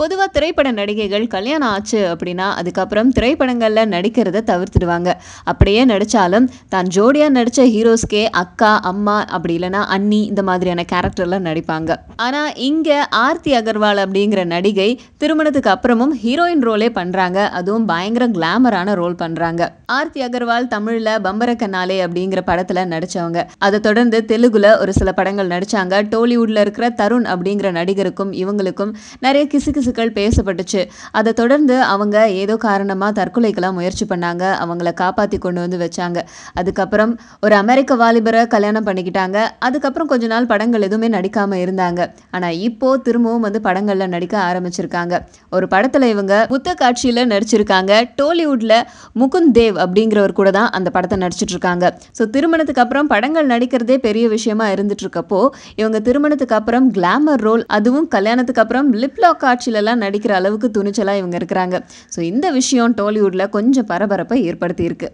பொதுவாக திரைப்பட நடிகைகள் கல்யாணம் ஆச்சு அப்படின்னா அதுக்கப்புறம் திரைப்படங்களில் நடிக்கிறத தவிர்த்துடுவாங்க அப்படியே நடித்தாலும் தான் ஜோடியாக நடித்த ஹீரோஸ்க்கே அக்கா அம்மா அப்படி இல்லைனா அண்ணி இந்த மாதிரியான கேரக்டர்லாம் நடிப்பாங்க ஆனால் இங்கே ஆர்த்தி அகர்வால் அப்படிங்கிற நடிகை திருமணத்துக்கு அப்புறமும் ஹீரோயின் ரோலே பண்ணுறாங்க அதுவும் பயங்கர கிளாமரான ரோல் பண்ணுறாங்க ஆர்த்தி அகர்வால் தமிழில் பம்பர அப்படிங்கிற படத்தில் நடித்தவங்க அதை தொடர்ந்து தெலுங்குல ஒரு சில படங்கள் நடித்தாங்க டோலிவுட்டில் இருக்கிற தருண் அப்படிங்கிற நடிகருக்கும் இவங்களுக்கும் நிறைய கிசு கிசு பேச்சுக்கள் பேசப்பட்டுச்சு அதை தொடர்ந்து அவங்க ஏதோ காரணமாக தற்கொலைக்கெல்லாம் முயற்சி பண்ணாங்க அவங்கள காப்பாற்றி கொண்டு வந்து வச்சாங்க அதுக்கப்புறம் ஒரு அமெரிக்க வாலிபரை கல்யாணம் பண்ணிக்கிட்டாங்க அதுக்கப்புறம் கொஞ்ச நாள் படங்கள் எதுவுமே நடிக்காமல் இருந்தாங்க ஆனால் இப்போது திரும்பவும் வந்து படங்களில் நடிக்க ஆரம்பிச்சிருக்காங்க ஒரு படத்தில் இவங்க புத்த காட்சியில் நடிச்சிருக்காங்க டோலிவுட்டில் முகுந்த் தேவ் அப்படிங்கிறவர் கூட தான் அந்த படத்தை நடிச்சிட்டு இருக்காங்க ஸோ திருமணத்துக்கு அப்புறம் படங்கள் நடிக்கிறதே பெரிய விஷயமா இருந்துட்டு இருக்கப்போ இவங்க திருமணத்துக்கு அப்புறம் கிளாமர் ரோல் அதுவும் கல்யாணத்துக்கு அப்புறம் லிப்லாக் காட்சியில் படத்துலலாம் நடிக்கிற அளவுக்கு துணிச்சலாக இவங்க இருக்கிறாங்க ஸோ இந்த விஷயம் டாலிவுட்டில் கொஞ்சம் பரபரப்பை ஏற்படுத்தியிருக்கு